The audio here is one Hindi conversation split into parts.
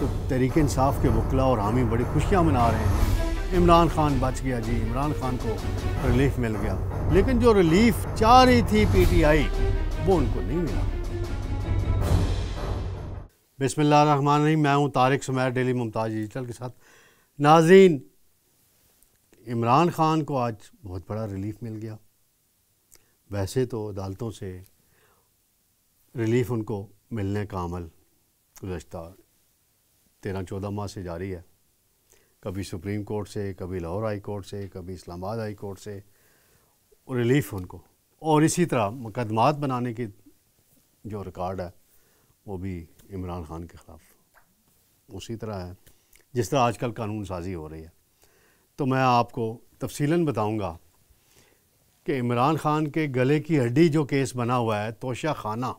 तो तहरीक इंसाफ के वकला और हामी बड़ी खुशियाँ मना रहे हैं इमरान खान बच गया जी इमरान खान को रिलीफ मिल गया लेकिन जो रिलीफ चाह रही थी पी टी आई वो उनको नहीं मिला बिसमीम मैं हूँ तारिक सुमैर डेली मुमताज डिजिटल के साथ नाजीन इमरान खान को आज बहुत बड़ा रिलीफ मिल गया वैसे तो अदालतों से रिलीफ उनको मिलने का अमल गुजशत तेरह चौदह माह से जारी है कभी सुप्रीम कोर्ट से कभी लाहौर हाई कोर्ट से कभी इस्लामाबाद हाई कोर्ट से रिलीफ उनको और इसी तरह मुकदमात बनाने की जो रिकॉर्ड है वो भी इमरान खान के ख़िलाफ़ उसी तरह है जिस तरह आजकल कानून साजी हो रही है तो मैं आपको तफसीला बताऊँगा कि इमरान खान के गले की हड्डी जो केस बना हुआ है तोशा खाना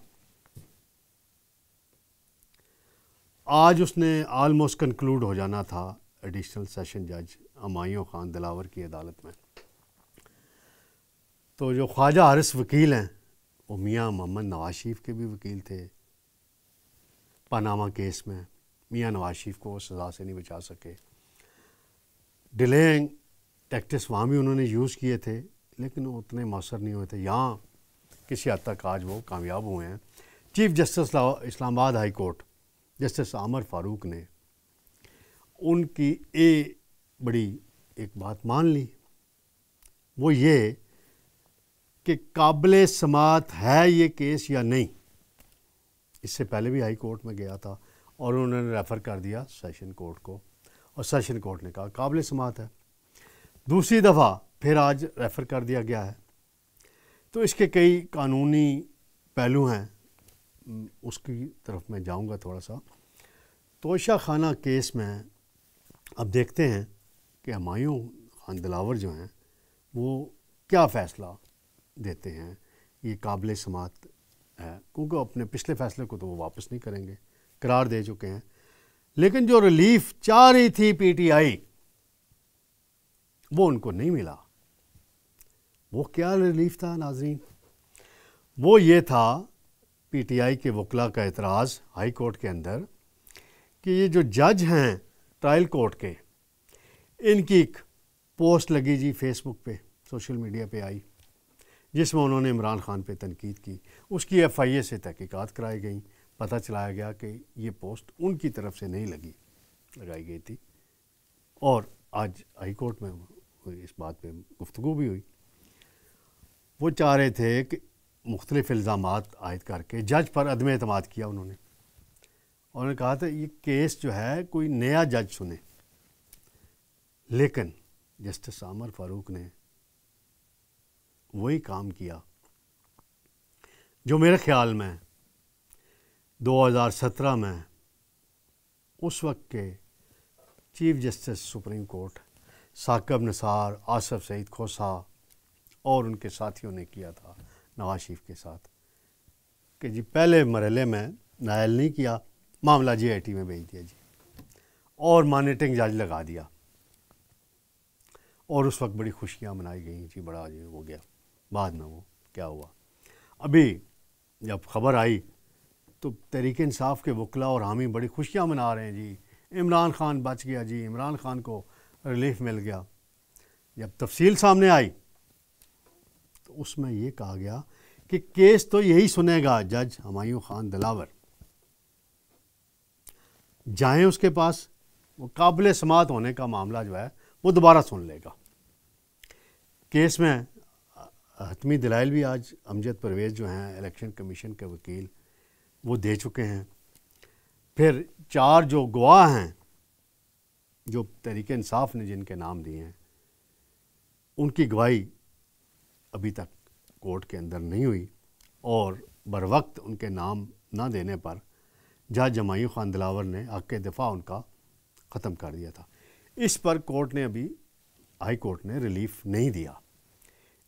आज उसने आलमोस्ट कंक्लूड हो जाना था एडिशनल सेशन जज अमायों खान दिलावर की अदालत में तो जो ख्वाजा आरस वकील हैं वो मियाँ मोहम्मद नवाज शरीफ के भी वकील थे पनामा केस में मियाँ नवाज शरीफ को सज़ा से नहीं बचा सके डिलेंग टैक्टिस वहाँ भी उन्होंने यूज़ किए थे लेकिन वो उतने मौसर नहीं हुए थे यहाँ किसी हद तक आज वो कामयाब हुए हैं chief justice Islamabad high court justice Aamer Farooq ने उनकी ए बड़ी एक बात मान ली वो ये कि काबिल समात है ये केस या नहीं इससे पहले भी हाई कोर्ट में गया था और उन्होंने रेफ़र कर दिया सेशन कोर्ट को और सेशन कोर्ट ने कहा काबिल समात है दूसरी दफ़ा फिर आज रेफ़र कर दिया गया है तो इसके कई कानूनी पहलू हैं उसकी तरफ मैं जाऊंगा थोड़ा सा तोशा खाना केस में अब देखते हैं कि हमायूं खान दिलावर जो हैं वो क्या फ़ैसला देते हैं ये काबिल समात है क्योंकि अपने पिछले फैसले को तो वो वापस नहीं करेंगे करार दे चुके हैं लेकिन जो रिलीफ चाह रही थी पीटीआई वो उनको नहीं मिला वो क्या रिलीफ था नाजरीन वो ये था पीटीआई के वकला का एतराज़ हाई कोर्ट के अंदर कि ये जो जज हैं ट्रायल कोर्ट के इनकी एक पोस्ट लगी जी फेसबुक पे सोशल मीडिया पे आई जिसमें उन्होंने इमरान ख़ान पे तनकीद की उसकी एफआईए से तहकीकात कराई गई पता चलाया गया कि ये पोस्ट उनकी तरफ से नहीं लगी लगाई गई थी और आज हाई कोर्ट में इस बात पे गुफ्तु भी हुई वो चाह रहे थे कि मुख्तलिफ इल्ज़ाम आयद करके जज पर अदम अतमाद किया उन्होंने उन्होंने कहा था ये केस जो है कोई नया जज सुने लेकिन जस्टिस आमर फारूक ने वही काम किया जो मेरे ख्याल में 2017 में उस वक्त के chief justice supreme court Saqib Nisar Asif Saeed Khosa और उनके साथियों ने किया था नवाज शरीफ के साथ कि जी पहले मरहले में नायल नहीं किया मामला जी आई में भेज दिया जी और मॉनिटरिंग जज लगा दिया और उस वक्त बड़ी खुशियाँ मनाई गई जी बड़ा जी हो गया बाद में वो क्या हुआ अभी जब खबर आई तो तहरीक इंसाफ के वकला और हामी बड़ी खुशियाँ मना रहे हैं जी इमरान खान बच गया जी इमरान खान को रिलीफ मिल गया जब तफसील सामने आई तो उसमें ये कहा गया कि केस तो यही सुनेगा जज हमायूं खान दिलावर जाएं उसके पास वो काबिल समात होने का मामला जो है वो दोबारा सुन लेगा केस में हतमी दलाइल भी आज अमजद परवेज़ जो हैं इलेक्शन कमीशन के वकील वो दे चुके हैं फिर चार जो गवाह हैं जो तहरीक इंसाफ ने जिनके नाम दिए हैं उनकी गवाही अभी तक कोर्ट के अंदर नहीं हुई और बर वक्त उनके नाम ना देने पर जहाँ जमाई खान दिलावर ने हक दफा उनका ख़त्म कर दिया था इस पर कोर्ट ने अभी हाई कोर्ट ने रिलीफ नहीं दिया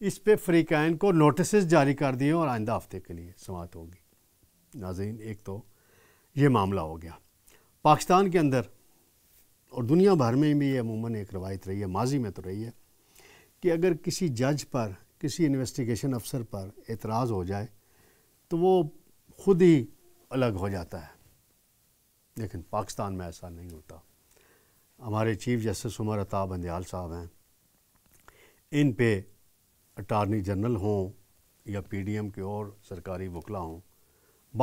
इस पर फ्रीकैन को नोटिस जारी कर दिए और आइंदा हफ्ते के लिए समाप्त होगी नाजीन एक तो ये मामला हो गया पाकिस्तान के अंदर और दुनिया भर में भी ये अमूमन एक रवायत रही है माजी में तो रही है कि अगर किसी जज पर किसी इन्वेस्टिगेशन अफसर पर एतराज़ हो जाए तो वो खुद ही अलग हो जाता है लेकिन पाकिस्तान में ऐसा नहीं होता हमारे चीफ जस्टिस उमर अताब बंदयाल साहब हैं इन पे अटारनी जनरल हों या पीडीएम के और सरकारी वकला हों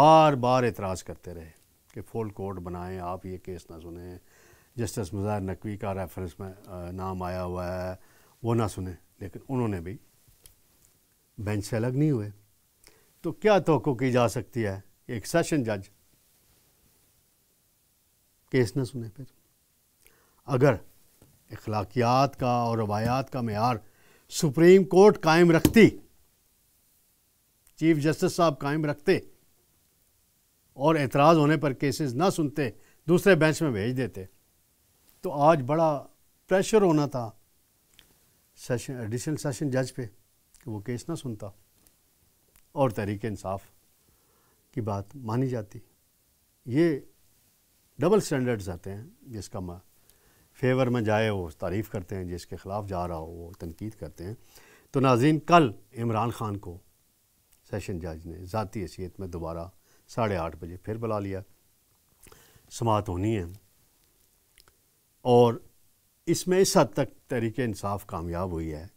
बार बार एतराज़ करते रहे कि फुल कोर्ट बनाएं आप ये केस ना सुने जस्टिस मुजाहिर नकवी का रेफरेंस में नाम आया हुआ है वो ना सुने लेकिन उन्होंने भी बेंच से अलग नहीं हुए तो क्या तो की जा सकती है एक सेशन जज केस न सुने फिर अगर अखलाकियात का और रवायात का मैार सुप्रीम कोर्ट कायम रखती चीफ जस्टिस साहब कायम रखते और एतराज़ होने पर केसेस ना सुनते दूसरे बेंच में भेज देते तो आज बड़ा प्रेशर होना था सेशन एडिशनल सेशन जज पे कि वो केस ना सुनता और तहरीक इंसाफ की बात मानी जाती ये डबल स्टैंडर्ड्स आते हैं जिसका मैं फेवर में जाए वो तारीफ़ करते हैं जिसके ख़िलाफ़ जा रहा हो वो तनकीद करते हैं तो नाजीन कल इमरान ख़ान को सेशन जज ने ज़ाती हैसीत में दोबारा साढ़े आठ बजे फिर बुला लिया समात होनी है और इसमें इस हद तक तरीके इंसाफ कामयाब हुई है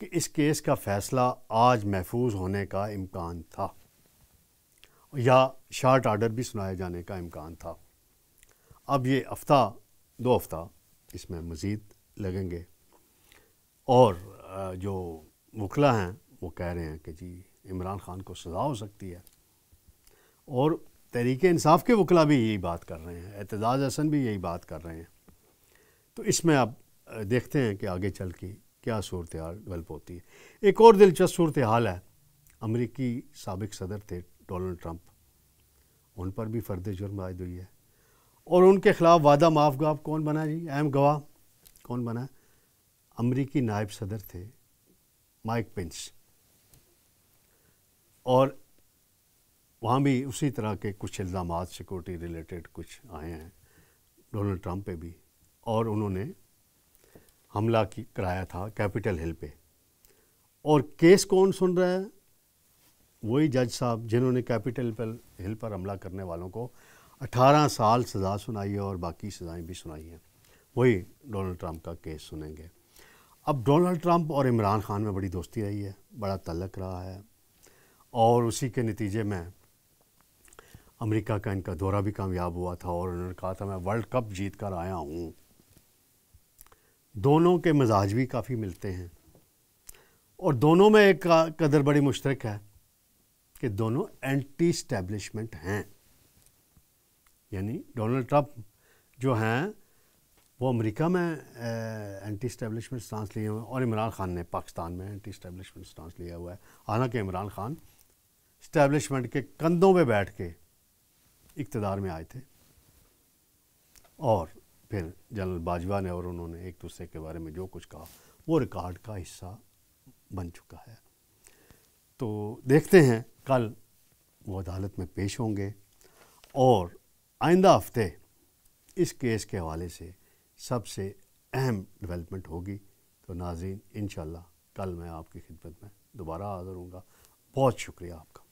कि इस केस का फैसला आज महफूज होने का इम्कान था या शार्ट आर्डर भी सुनाए जाने का इम्कान था अब ये हफ्ता दो हफ्ता इसमें मज़ीद लगेंगे और जो वकला हैं वो कह रहे हैं कि जी इमरान ख़ान को सज़ा हो सकती है और तहरीक इंसाफ के वकला भी यही बात कर रहे हैं एतजाज़ हसन भी यही बात कर रहे हैं तो इसमें अब देखते हैं कि आगे चल के क्या सूरत हाल डेवलप होती है एक और दिलचस्प सूरत हाल है अमरीकी सबक सदर थे डोनल्ड ट्रंप उन पर भी फर्द जुर्म आयद हुई है और उनके ख़िलाफ़ वादा माफ़ गवाब कौन बना जी अहम गवाह कौन बना अमरीकी नायब सदर थे माइक पेंस और वहाँ भी उसी तरह के कुछ इल्ज़ाम सिक्योरिटी रिलेटेड कुछ आए हैं डोनाल्ड ट्रंप पे भी और उन्होंने हमला की कराया था कैपिटल हिल पे और केस कौन सुन रहा है वही जज साहब जिन्होंने कैपिटल पर हिल पर हमला करने वालों को 18 साल सज़ा सुनाई है और बाकी सज़ाएं भी सुनाई हैं वही डोनाल्ड ट्रंप का केस सुनेंगे अब डोनाल्ड ट्रंप और इमरान खान में बड़ी दोस्ती रही है बड़ा तलक रहा है और उसी के नतीजे में अमेरिका का इनका दौरा भी कामयाब हुआ था और उन्होंने कहा था मैं वर्ल्ड कप जीत कर आया हूँ दोनों के मिजाज भी काफ़ी मिलते हैं और दोनों में एक कदर बड़ी मुश्तरक है कि दोनों एंटी स्टैब्लिशमेंट हैं यानी डोनाल्ड ट्रंप जो हैं वो अमेरिका में एंटी स्टैब्लिशमेंट स्टांस लिए हुए हैं और इमरान खान ने पाकिस्तान में एंटी स्टैब्लिशमेंट स्टांस लिया हुआ है हालांकि इमरान खान स्टैब्लिशमेंट के कंधों पर बैठ के इकतदार में आए थे और फिर जनरल बाजवा ने और उन्होंने एक दूसरे के बारे में जो कुछ कहा वो रिकॉर्ड का हिस्सा बन चुका है तो देखते हैं कल वो अदालत में पेश होंगे और आइंदा हफ्ते इस केस के हवाले से सबसे अहम डेवलपमेंट होगी तो नाजीन इन कल मैं आपकी खिदमत में दोबारा हाजिर हूँगा बहुत शुक्रिया आपका